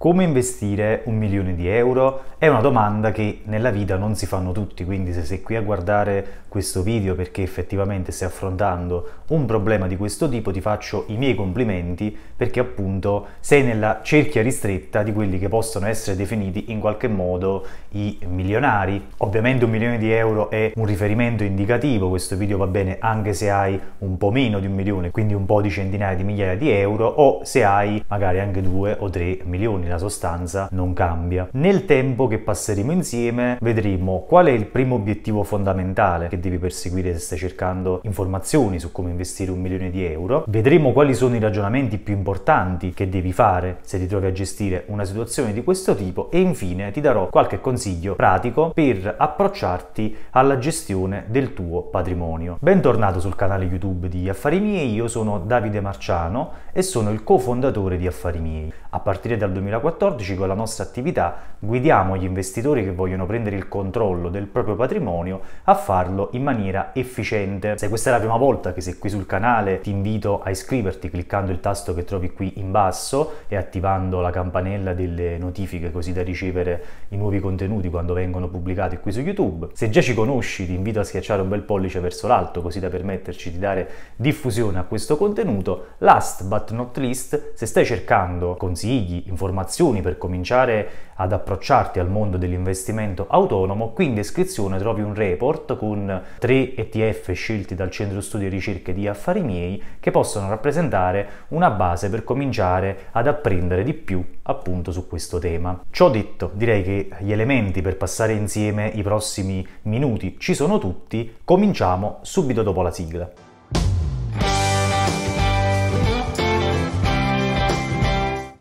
Come investire un milione di euro? È una domanda che nella vita non si fanno tutti, quindi se sei qui a guardare questo video perché effettivamente stai affrontando un problema di questo tipo ti faccio i miei complimenti perché appunto sei nella cerchia ristretta di quelli che possono essere definiti in qualche modo i milionari. Ovviamente un milione di euro è un riferimento indicativo, questo video va bene anche se hai un po' meno di un milione, quindi un po' di centinaia di migliaia di euro o se hai magari anche due o tre milioni quindi sostanza non cambia. Nel tempo che passeremo insieme vedremo qual è il primo obiettivo fondamentale che devi perseguire se stai cercando informazioni su come investire un milione di euro, vedremo quali sono i ragionamenti più importanti che devi fare se ti trovi a gestire una situazione di questo tipo e infine ti darò qualche consiglio pratico per approcciarti alla gestione del tuo patrimonio. Bentornato sul canale YouTube di Affari Miei, io sono Davide Marciano e sono il cofondatore di Affari Miei. A partire dal 2000 2014 con la nostra attività guidiamo gli investitori che vogliono prendere il controllo del proprio patrimonio a farlo in maniera efficiente. Se questa è la prima volta che sei qui sul canale ti invito a iscriverti cliccando il tasto che trovi qui in basso e attivando la campanella delle notifiche così da ricevere i nuovi contenuti quando vengono pubblicati qui su YouTube. Se già ci conosci ti invito a schiacciare un bel pollice verso l'alto così da permetterci di dare diffusione a questo contenuto. Last but not least, se stai cercando consigli, informazioni, informazioni per cominciare ad approcciarti al mondo dell'investimento autonomo, qui in descrizione trovi un report con tre ETF scelti dal Centro Studi e Ricerche di Affari Miei che possono rappresentare una base per cominciare ad apprendere di più appunto su questo tema. Ciò detto, direi che gli elementi per passare insieme i prossimi minuti ci sono tutti, cominciamo subito dopo la sigla.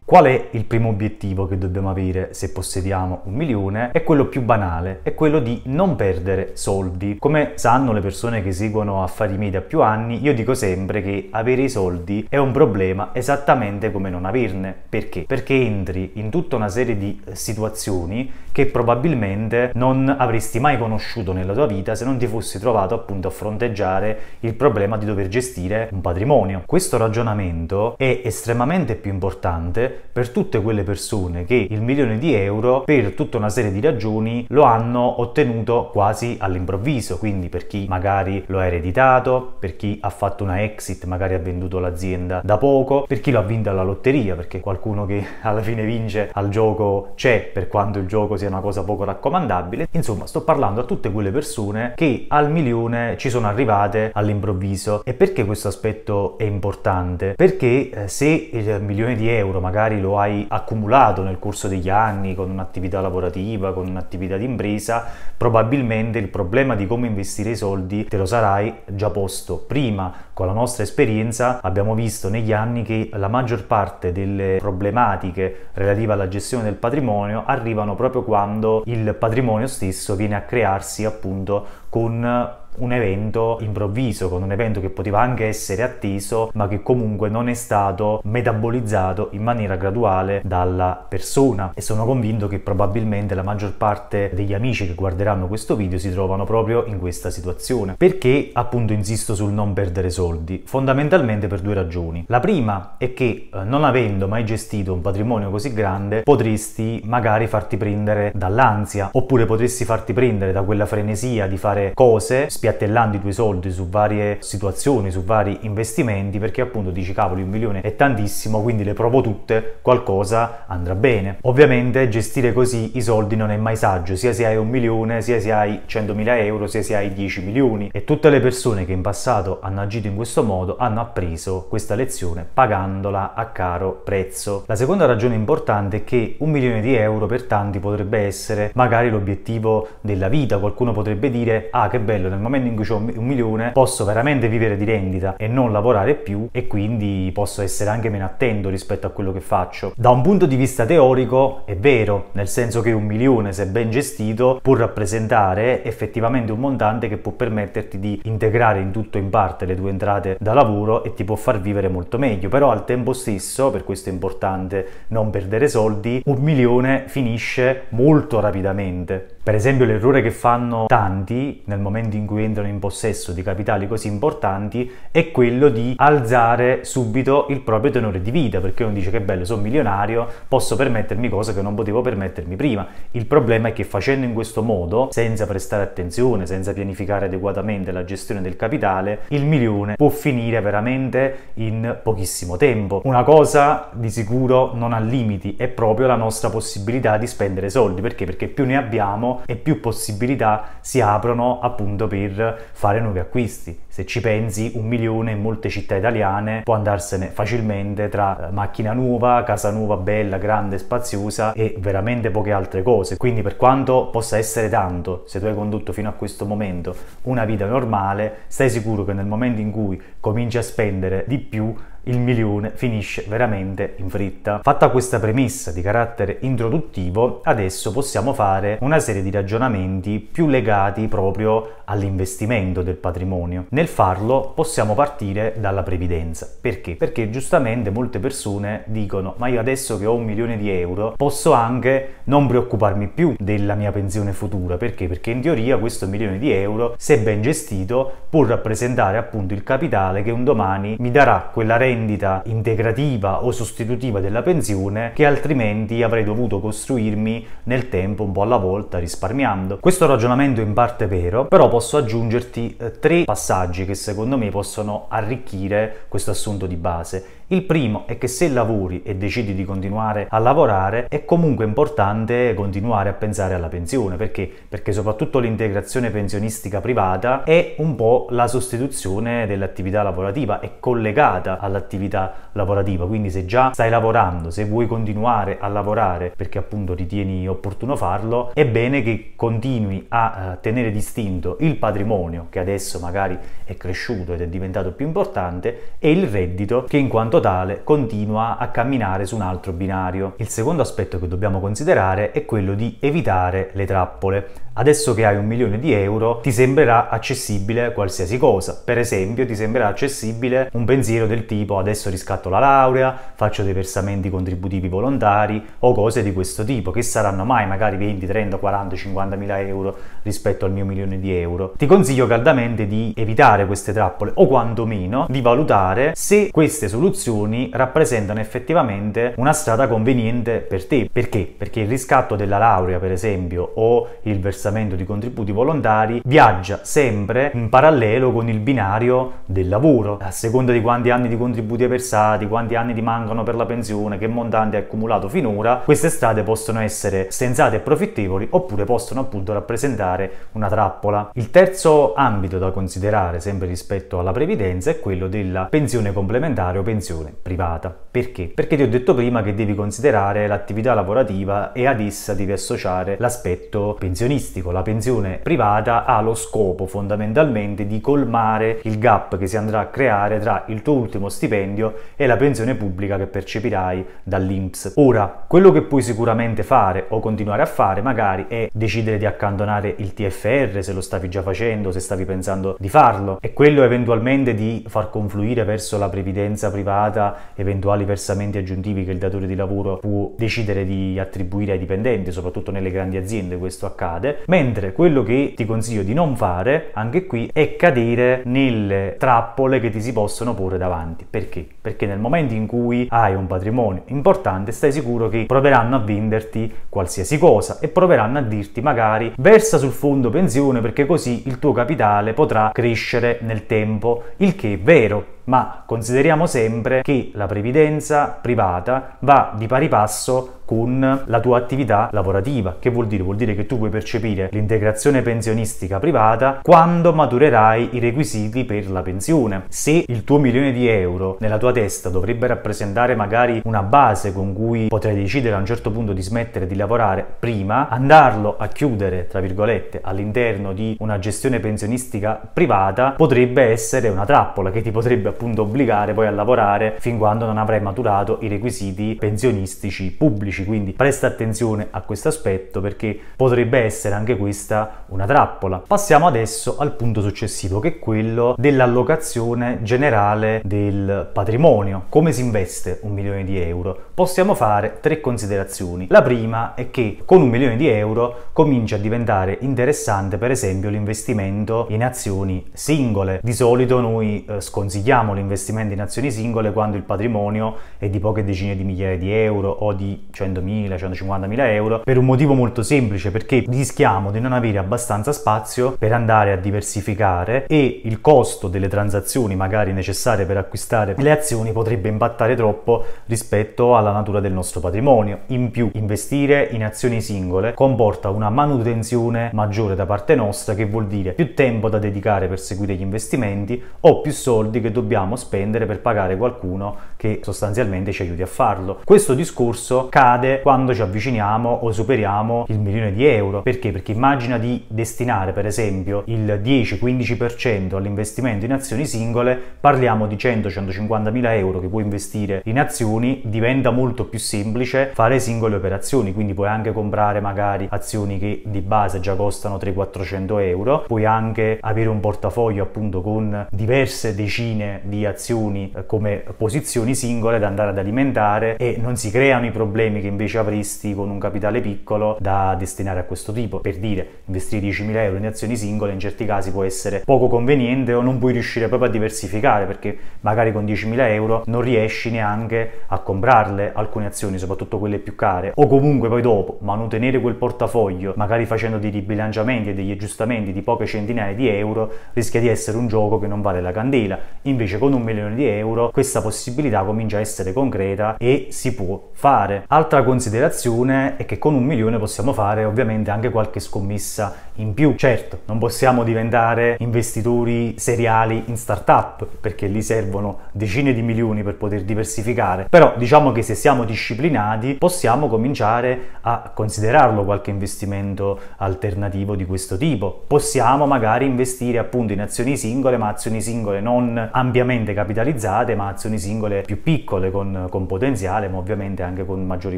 Qual è il primo obiettivo che dobbiamo avere se possediamo un milione? È quello più banale, è quello di non perdere soldi. Come sanno le persone che seguono affari miei da più anni, io dico sempre che avere i soldi è un problema esattamente come non averne. Perché? Perché entri in tutta una serie di eh, situazioni che probabilmente non avresti mai conosciuto nella tua vita se non ti fossi trovato appunto a fronteggiare il problema di dover gestire un patrimonio. Questo ragionamento è estremamente più importante per tutte quelle persone che il milione di euro per tutta una serie di ragioni lo hanno ottenuto quasi all'improvviso, quindi per chi magari lo ha ereditato, per chi ha fatto una exit, magari ha venduto l'azienda da poco, per chi lo ha vinto alla lotteria, perché qualcuno che alla fine vince al gioco c'è per quanto il gioco sia una cosa poco raccomandabile. Insomma, sto parlando a tutte quelle persone che al milione ci sono arrivate all'improvviso. E perché questo aspetto è importante? Perché eh, se il milione di euro magari magari lo hai accumulato nel corso degli anni con un'attività lavorativa, con un'attività d'impresa, probabilmente il problema di come investire i soldi te lo sarai già posto. Prima, con la nostra esperienza, abbiamo visto negli anni che la maggior parte delle problematiche relative alla gestione del patrimonio arrivano proprio quando il patrimonio stesso viene a crearsi appunto con un evento improvviso, con un evento che poteva anche essere atteso, ma che comunque non è stato metabolizzato in maniera graduale dalla persona. E sono convinto che probabilmente la maggior parte degli amici che guarderanno questo video si trovano proprio in questa situazione. Perché appunto insisto sul non perdere soldi? Fondamentalmente per due ragioni. La prima è che eh, non avendo mai gestito un patrimonio così grande, potresti magari farti prendere dall'ansia, oppure potresti farti prendere da quella frenesia di fare cose, spiegare spiattellando i tuoi soldi su varie situazioni, su vari investimenti, perché appunto dici cavoli un milione è tantissimo, quindi le provo tutte, qualcosa andrà bene. Ovviamente gestire così i soldi non è mai saggio, sia se hai un milione, sia se hai 100.000 euro, sia se hai 10 milioni. E tutte le persone che in passato hanno agito in questo modo hanno appreso questa lezione pagandola a caro prezzo. La seconda ragione importante è che un milione di euro per tanti potrebbe essere magari l'obiettivo della vita, qualcuno potrebbe dire ah che bello nel momento momento in cui ho un milione posso veramente vivere di rendita e non lavorare più e quindi posso essere anche meno attento rispetto a quello che faccio. Da un punto di vista teorico è vero, nel senso che un milione se ben gestito può rappresentare effettivamente un montante che può permetterti di integrare in tutto o in parte le tue entrate da lavoro e ti può far vivere molto meglio, però al tempo stesso, per questo è importante non perdere soldi, un milione finisce molto rapidamente. Per esempio l'errore che fanno tanti nel momento in cui cui entrano in possesso di capitali così importanti è quello di alzare subito il proprio tenore di vita, perché uno dice che bello, sono milionario, posso permettermi cose che non potevo permettermi prima. Il problema è che facendo in questo modo, senza prestare attenzione, senza pianificare adeguatamente la gestione del capitale, il milione può finire veramente in pochissimo tempo. Una cosa di sicuro non ha limiti è proprio la nostra possibilità di spendere soldi, perché? Perché più ne abbiamo e più possibilità si aprono appunto per fare nuovi acquisti se ci pensi un milione in molte città italiane può andarsene facilmente tra eh, macchina nuova, casa nuova bella, grande, spaziosa e veramente poche altre cose. Quindi per quanto possa essere tanto, se tu hai condotto fino a questo momento una vita normale, stai sicuro che nel momento in cui cominci a spendere di più il milione finisce veramente in fretta. Fatta questa premessa di carattere introduttivo, adesso possiamo fare una serie di ragionamenti più legati proprio all'investimento del patrimonio. Nel nel farlo possiamo partire dalla previdenza. Perché? Perché giustamente molte persone dicono ma io adesso che ho un milione di euro posso anche non preoccuparmi più della mia pensione futura. Perché? Perché in teoria questo milione di euro se ben gestito può rappresentare appunto il capitale che un domani mi darà quella rendita integrativa o sostitutiva della pensione che altrimenti avrei dovuto costruirmi nel tempo un po' alla volta risparmiando. Questo ragionamento è in parte vero, però posso aggiungerti eh, tre passaggi messaggi che secondo me possono arricchire questo assunto di base il primo è che se lavori e decidi di continuare a lavorare è comunque importante continuare a pensare alla pensione perché? perché soprattutto l'integrazione pensionistica privata è un po' la sostituzione dell'attività lavorativa, è collegata all'attività lavorativa, quindi se già stai lavorando, se vuoi continuare a lavorare perché appunto ritieni opportuno farlo, è bene che continui a eh, tenere distinto il patrimonio che adesso magari è cresciuto ed è diventato più importante e il reddito che in quanto modo continua a camminare su un altro binario. Il secondo aspetto che dobbiamo considerare è quello di evitare le trappole. Adesso che hai un milione di euro ti sembrerà accessibile qualsiasi cosa. Per esempio ti sembrerà accessibile un pensiero del tipo adesso riscatto la laurea, faccio dei versamenti contributivi volontari o cose di questo tipo che saranno mai magari 20, 30, 40, 50 mila euro rispetto al mio milione di euro. Ti consiglio caldamente di evitare queste trappole o quantomeno di valutare se queste soluzioni rappresentano effettivamente una strada conveniente per te. Perché? Perché il riscatto della laurea per esempio o il versamento versamento di contributi volontari viaggia sempre in parallelo con il binario del lavoro. A seconda di quanti anni di contributi hai versati, quanti anni ti mancano per la pensione, che montante hai accumulato finora, queste strade possono essere sensate e profittevoli oppure possono appunto rappresentare una trappola. Il terzo ambito da considerare sempre rispetto alla previdenza è quello della pensione complementare o pensione privata. Perché? Perché ti ho detto prima che devi considerare l'attività lavorativa e ad essa devi associare l'aspetto pensionistico pensionistico. La pensione privata ha lo scopo fondamentalmente di colmare il gap che si andrà a creare tra il tuo ultimo stipendio e la pensione pubblica che percepirai dall'INPS. Ora, quello che puoi sicuramente fare o continuare a fare magari è decidere di accantonare il TFR se lo stavi già facendo, se stavi pensando di farlo e quello eventualmente di far confluire verso la previdenza privata eventuali versamenti aggiuntivi che il datore di lavoro può decidere di attribuire ai dipendenti, soprattutto nelle grandi aziende questo accade, Mentre quello che ti consiglio di non fare, anche qui, è cadere nelle trappole che ti si possono porre davanti. Perché? Perché nel momento in cui hai un patrimonio importante, stai sicuro che proveranno a venderti qualsiasi cosa e proveranno a dirti magari versa sul fondo pensione perché così il tuo capitale potrà crescere nel tempo, il che è vero, ma consideriamo sempre che la previdenza privata va di pari passo con la tua attività lavorativa. Che vuol dire? Vuol dire che tu puoi percepire l'integrazione pensionistica privata quando maturerai i requisiti per la pensione. Se il tuo milione di euro nella tua testa dovrebbe rappresentare magari una base con cui potrai decidere a un certo punto di smettere di lavorare prima, andarlo a chiudere, tra virgolette, all'interno di una gestione pensionistica privata potrebbe essere una trappola che ti potrebbe appunto obbligare poi a lavorare fin quando non avrai maturato i requisiti pensionistici pubblici. Quindi presta attenzione a questo aspetto perché potrebbe essere anche questa una trappola. Passiamo adesso al punto successivo che è quello dell'allocazione generale del patrimonio. Come si investe un milione di euro? Possiamo fare tre considerazioni. La prima è che con un milione di euro comincia a diventare interessante per esempio l'investimento in azioni singole. Di solito noi eh, sconsigliamo vediamo l'investimento in azioni singole quando il patrimonio è di poche decine di migliaia di euro o di 100.000, 150.000 euro per un motivo molto semplice perché rischiamo di non avere abbastanza spazio per andare a diversificare e il costo delle transazioni magari necessarie per acquistare le azioni potrebbe impattare troppo rispetto alla natura del nostro patrimonio. In più, investire in azioni singole comporta una manutenzione maggiore da parte nostra che vuol dire più tempo da dedicare per seguire gli investimenti o più soldi che dobbiamo dobbiamo spendere per pagare qualcuno che sostanzialmente ci aiuti a farlo. Questo discorso cade quando ci avviciniamo o superiamo il milione di euro. Perché? Perché immagina di destinare per esempio il 10-15% all'investimento in azioni singole, parliamo di 100-150 mila euro che puoi investire in azioni, diventa molto più semplice fare singole operazioni, quindi puoi anche comprare magari azioni che di base già costano 300-400 euro, puoi anche avere un portafoglio appunto con diverse decine di azioni eh, come posizioni singole da andare ad alimentare e non si creano i problemi che invece avresti con un capitale piccolo da destinare a questo tipo. Per dire, investire 10.000 euro in azioni singole in certi casi può essere poco conveniente o non puoi riuscire proprio a diversificare perché magari con 10.000 euro non riesci neanche a comprarle alcune azioni, soprattutto quelle più care, o comunque poi dopo manutenere quel portafoglio, magari facendo dei ribilanciamenti e degli aggiustamenti di poche centinaia di euro, rischia di essere un gioco che non vale la candela. Invece invece con un milione di euro questa possibilità comincia a essere concreta e si può fare. Altra considerazione è che con un milione possiamo fare ovviamente anche qualche scommessa in più. Certo, non possiamo diventare investitori seriali in startup perché lì servono decine di milioni per poter diversificare, però diciamo che se siamo disciplinati possiamo cominciare a considerarlo qualche investimento alternativo di questo tipo. Possiamo magari investire appunto in azioni singole, ma azioni singole non ambientali ampiamente capitalizzate, ma azioni singole più piccole con, con potenziale, ma ovviamente anche con maggiori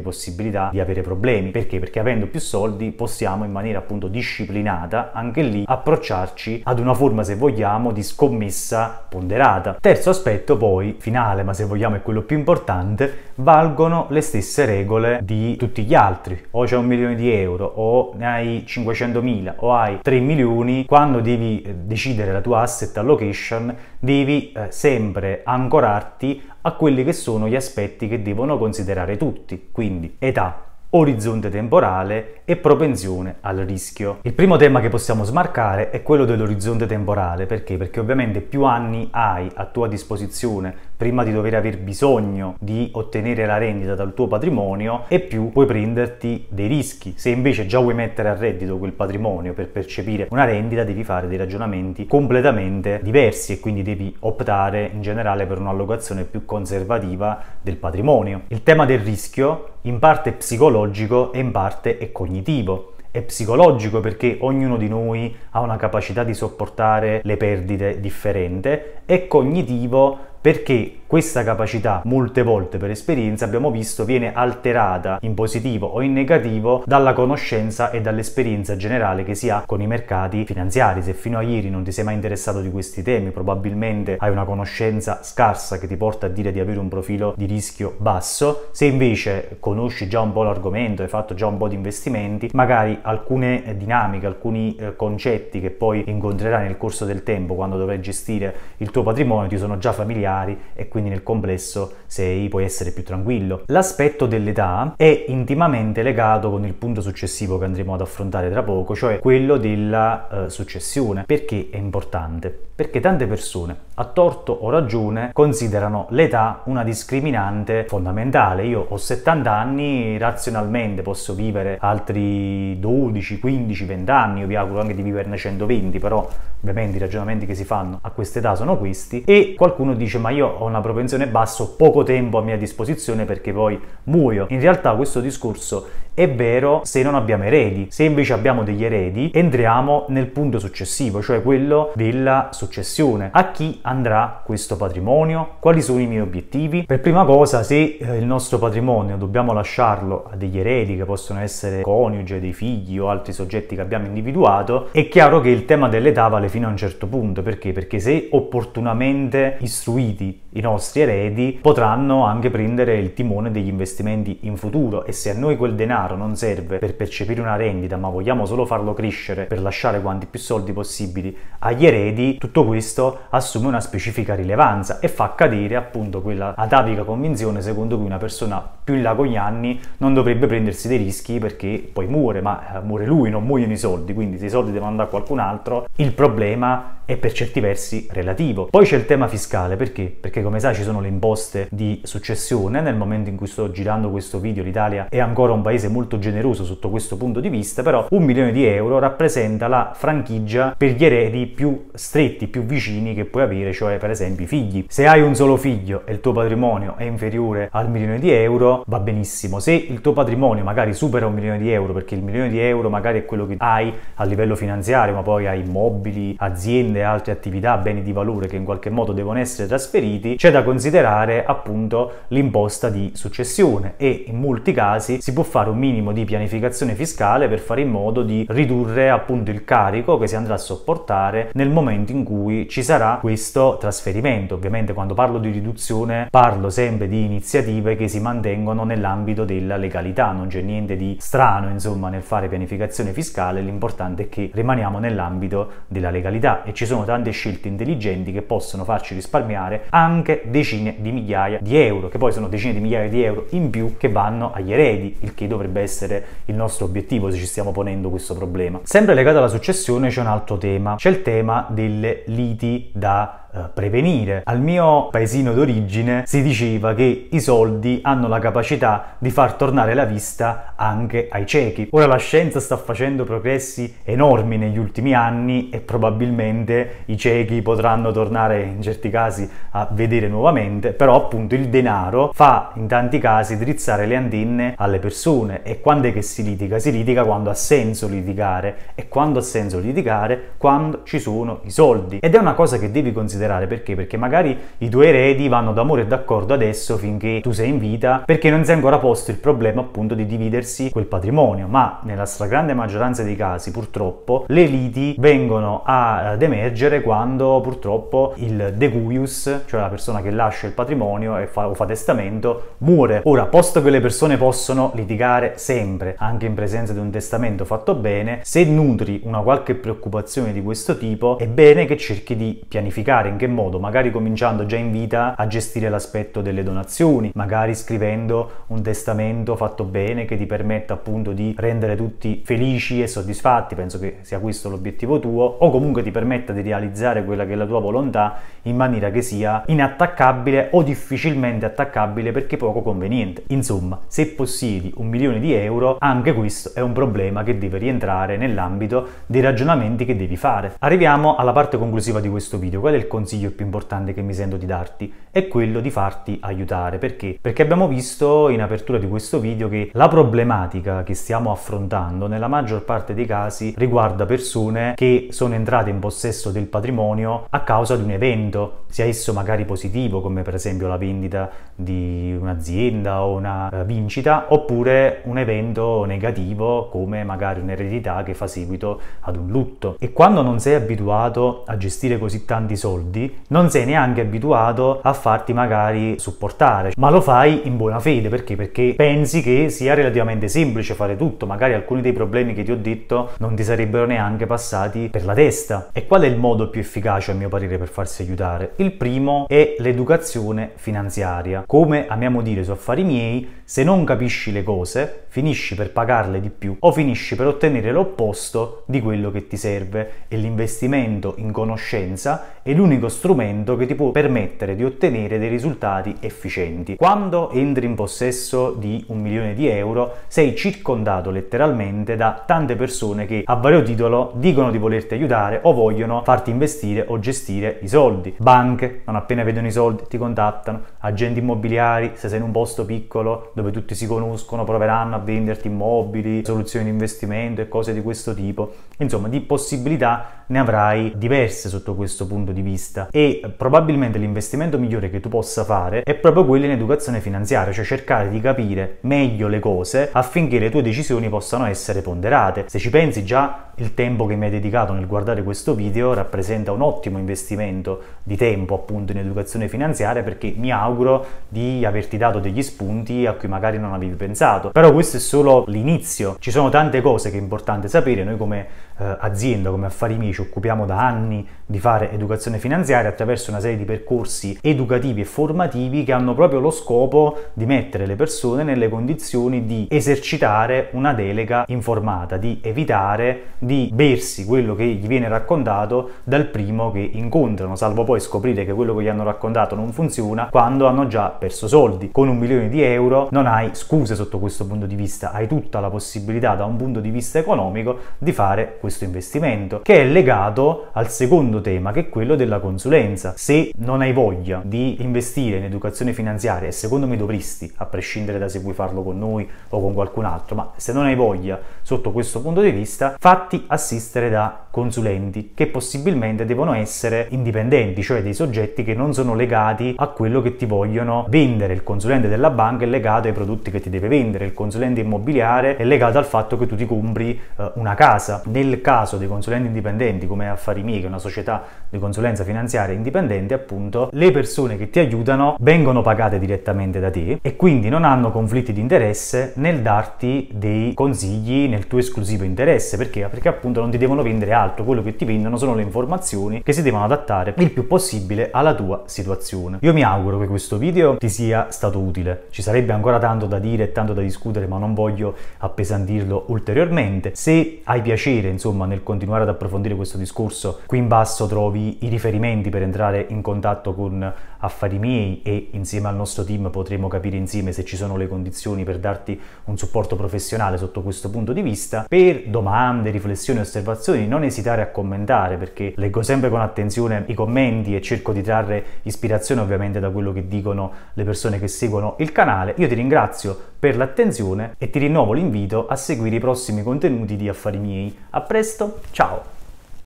possibilità di avere problemi. Perché? Perché avendo più soldi possiamo in maniera appunto disciplinata anche lì approcciarci ad una forma, se vogliamo, di scommessa ponderata. Terzo aspetto poi, finale, ma se vogliamo è quello più importante, valgono le stesse regole di tutti gli altri. O c'è un milione di euro, o ne hai 500.000, o hai 3 milioni, quando devi eh, decidere la tua asset allocation devi eh, sempre ancorarti a quelli che sono gli aspetti che devono considerare tutti, quindi età, orizzonte temporale e propensione al rischio. Il primo tema che possiamo smarcare è quello dell'orizzonte temporale, perché? Perché ovviamente più anni hai a tua disposizione prima di dover aver bisogno di ottenere la rendita dal tuo patrimonio e più puoi prenderti dei rischi. Se invece già vuoi mettere a reddito quel patrimonio per percepire una rendita devi fare dei ragionamenti completamente diversi e quindi devi optare in generale per un'allocazione più conservativa del patrimonio. Il tema del rischio in parte è psicologico e in parte è cognitivo è psicologico perché ognuno di noi ha una capacità di sopportare le perdite differente, è cognitivo perché questa capacità molte volte per esperienza abbiamo visto viene alterata in positivo o in negativo dalla conoscenza e dall'esperienza generale che si ha con i mercati finanziari. Se fino a ieri non ti sei mai interessato di questi temi, probabilmente hai una conoscenza scarsa che ti porta a dire di avere un profilo di rischio basso. Se invece conosci già un po' l'argomento, hai fatto già un po' di investimenti, magari alcune dinamiche, alcuni eh, concetti che poi incontrerai nel corso del tempo quando dovrai gestire il tuo patrimonio ti sono già familiari familiari e quindi nel complesso sei puoi essere più tranquillo. L'aspetto dell'età è intimamente legato con il punto successivo che andremo ad affrontare tra poco, cioè quello della eh, successione. Perché è importante? Perché tante persone a torto o ragione, considerano l'età una discriminante fondamentale. Io ho 70 anni, razionalmente posso vivere altri 12, 15, 20 anni, io vi auguro anche di viverne 120, però ovviamente i ragionamenti che si fanno a quest'età sono questi, e qualcuno dice ma io ho una propensione bassa, ho poco tempo a mia disposizione perché poi muoio. In realtà questo discorso è vero se non abbiamo eredi, se invece abbiamo degli eredi entriamo nel punto successivo, cioè quello della successione, a chi ha andrà questo patrimonio, quali sono i miei obiettivi. Per prima cosa, se eh, il nostro patrimonio dobbiamo lasciarlo a degli eredi che possono essere coniuge, dei figli o altri soggetti che abbiamo individuato, è chiaro che il tema dell'età vale fino a un certo punto, perché? Perché se opportunamente istruiti i nostri eredi potranno anche prendere il timone degli investimenti in futuro e se a noi quel denaro non serve per percepire una rendita, ma vogliamo solo farlo crescere per lasciare quanti più soldi possibili agli eredi, tutto questo assume una una specifica rilevanza e fa cadere appunto quella atavica convinzione secondo cui una persona più in là con gli anni non dovrebbe prendersi dei rischi perché poi muore, ma eh, muore lui, non muoiono i soldi, quindi se i soldi devono andare a qualcun altro, il problema e per certi versi relativo. Poi c'è il tema fiscale, perché? Perché come sai ci sono le imposte di successione, nel momento in cui sto girando questo video l'Italia è ancora un paese molto generoso sotto questo punto di vista, però un milione di euro rappresenta la franchigia per gli eredi più stretti, più vicini che puoi avere, cioè per esempio i figli. Se hai un solo figlio e il tuo patrimonio è inferiore al milione di euro, va benissimo. Se il tuo patrimonio magari supera un milione di euro, perché il milione di euro magari è quello che hai a livello finanziario, ma poi hai immobili, aziende, aziende, altre attività, beni di valore che in qualche modo devono essere trasferiti, c'è da considerare appunto l'imposta di successione e in molti casi si può fare un minimo di pianificazione fiscale per fare in modo di ridurre appunto il carico che si andrà a sopportare nel momento in cui ci sarà questo trasferimento. Ovviamente quando parlo di riduzione parlo sempre di iniziative che si mantengono nell'ambito della legalità, non c'è niente di strano insomma nel fare pianificazione fiscale, l'importante è che rimaniamo nell'ambito della legalità e ci sono tante scelte intelligenti che possono farci risparmiare anche decine di migliaia di euro, che poi sono decine di migliaia di euro in più che vanno agli eredi, il che dovrebbe essere il nostro obiettivo se ci stiamo ponendo questo problema. Sempre legato alla successione c'è un altro tema, c'è il tema delle liti da eh, prevenire. Al mio paesino d'origine si diceva che i soldi hanno la capacità di far tornare la vista anche ai ciechi. Ora la scienza sta facendo progressi enormi negli ultimi anni e probabilmente i ciechi potranno tornare in certi casi a vedere nuovamente, però appunto il denaro fa in tanti casi drizzare le antenne alle persone e quando è che si litiga? Si litiga quando ha senso litigare e quando ha senso litigare quando ci sono i soldi ed è una cosa che devi considerare considerare perché? Perché magari i tuoi eredi vanno d'amore e d'accordo adesso finché tu sei in vita perché non si è ancora posto il problema appunto di dividersi quel patrimonio, ma nella stragrande maggioranza dei casi purtroppo le liti vengono ad emergere quando purtroppo il decuius, cioè la persona che lascia il patrimonio e fa, o fa testamento, muore. Ora, posto che le persone possono litigare sempre, anche in presenza di un testamento fatto bene, se nutri una qualche preoccupazione di questo tipo, è bene che cerchi di pianificare in che modo? Magari cominciando già in vita a gestire l'aspetto delle donazioni, magari scrivendo un testamento fatto bene che ti permetta appunto di rendere tutti felici e soddisfatti, penso che sia questo l'obiettivo tuo, o comunque ti permetta di realizzare quella che è la tua volontà in maniera che sia inattaccabile o difficilmente attaccabile perché poco conveniente. Insomma, se possiedi un milione di euro, anche questo è un problema che deve rientrare nell'ambito dei ragionamenti che devi fare. Arriviamo alla parte conclusiva di questo video, qual è il consiglio consiglio più importante che mi sento di darti è quello di farti aiutare. Perché? Perché abbiamo visto in apertura di questo video che la problematica che stiamo affrontando nella maggior parte dei casi riguarda persone che sono entrate in possesso del patrimonio a causa di un evento, sia esso magari positivo come per esempio la vendita di un'azienda o una eh, vincita, oppure un evento negativo come magari un'eredità che fa seguito ad un lutto. E quando non sei abituato a gestire così tanti soldi, soldi, non sei neanche abituato a farti magari supportare, ma lo fai in buona fede perché? Perché pensi che sia relativamente semplice fare tutto, magari alcuni dei problemi che ti ho detto non ti sarebbero neanche passati per la testa. E qual è il modo più efficace a mio parere per farsi aiutare? Il primo è l'educazione finanziaria. Come amiamo dire su affari miei, se non capisci le cose, finisci per pagarle di più o finisci per ottenere l'opposto di quello che ti serve e l'investimento in conoscenza è l'unico strumento che ti può permettere di ottenere dei risultati efficienti. Quando entri in possesso di un milione di euro sei circondato letteralmente da tante persone che a vario titolo dicono di volerti aiutare o vogliono farti investire o gestire i soldi. Banche, non appena vedono i soldi, ti contattano, agenti immobiliari, se sei in un posto piccolo dove tutti si conoscono, proveranno a venderti immobili, soluzioni di investimento e cose di questo tipo. Insomma, di possibilità ne avrai diverse sotto questo punto di vista di vista e probabilmente l'investimento migliore che tu possa fare è proprio quello in educazione finanziaria, cioè cercare di capire meglio le cose affinché le tue decisioni possano essere ponderate. Se ci pensi già il tempo che mi hai dedicato nel guardare questo video rappresenta un ottimo investimento di tempo appunto in educazione finanziaria perché mi auguro di averti dato degli spunti a cui magari non avevi pensato. Però questo è solo l'inizio, ci sono tante cose che è importante sapere, noi come eh, azienda, come affari miei ci occupiamo da anni di fare educazione educazione finanziaria attraverso una serie di percorsi educativi e formativi che hanno proprio lo scopo di mettere le persone nelle condizioni di esercitare una delega informata, di evitare di bersi quello che gli viene raccontato dal primo che incontrano, salvo poi scoprire che quello che gli hanno raccontato non funziona quando hanno già perso soldi. Con un milione di euro non hai scuse sotto questo punto di vista, hai tutta la possibilità da un punto di vista economico di fare questo investimento che è legato al secondo tema che è quello quello della consulenza. Se non hai voglia di investire in educazione finanziaria, e secondo me dovresti, a prescindere da se vuoi farlo con noi o con qualcun altro, ma se non hai voglia sotto questo punto di vista, fatti assistere da consulenti che possibilmente devono essere indipendenti, cioè dei soggetti che non sono legati a quello che ti vogliono vendere. Il consulente della banca è legato ai prodotti che ti deve vendere, il consulente immobiliare è legato al fatto che tu ti compri eh, una casa. Nel caso dei consulenti indipendenti come Affari Miei, che è una società di consulenza finanziaria indipendente, appunto, le persone che ti aiutano vengono pagate direttamente da te e quindi non hanno conflitti di interesse nel darti dei consigli nel tuo esclusivo interesse, perché? Perché appunto non ti devono vendere altro altro quello che ti vendono sono le informazioni che si devono adattare il più possibile alla tua situazione. Io mi auguro che questo video ti sia stato utile. Ci sarebbe ancora tanto da dire e tanto da discutere, ma non voglio appesantirlo ulteriormente. Se hai piacere, insomma, nel continuare ad approfondire questo discorso, qui in basso trovi i riferimenti per entrare in contatto con Affari miei e insieme al nostro team potremo capire insieme se ci sono le condizioni per darti un supporto professionale sotto questo punto di vista. Per domande, riflessioni, osservazioni non esitate esitare a commentare perché leggo sempre con attenzione i commenti e cerco di trarre ispirazione ovviamente da quello che dicono le persone che seguono il canale. Io ti ringrazio per l'attenzione e ti rinnovo l'invito a seguire i prossimi contenuti di Affari miei. A presto, ciao!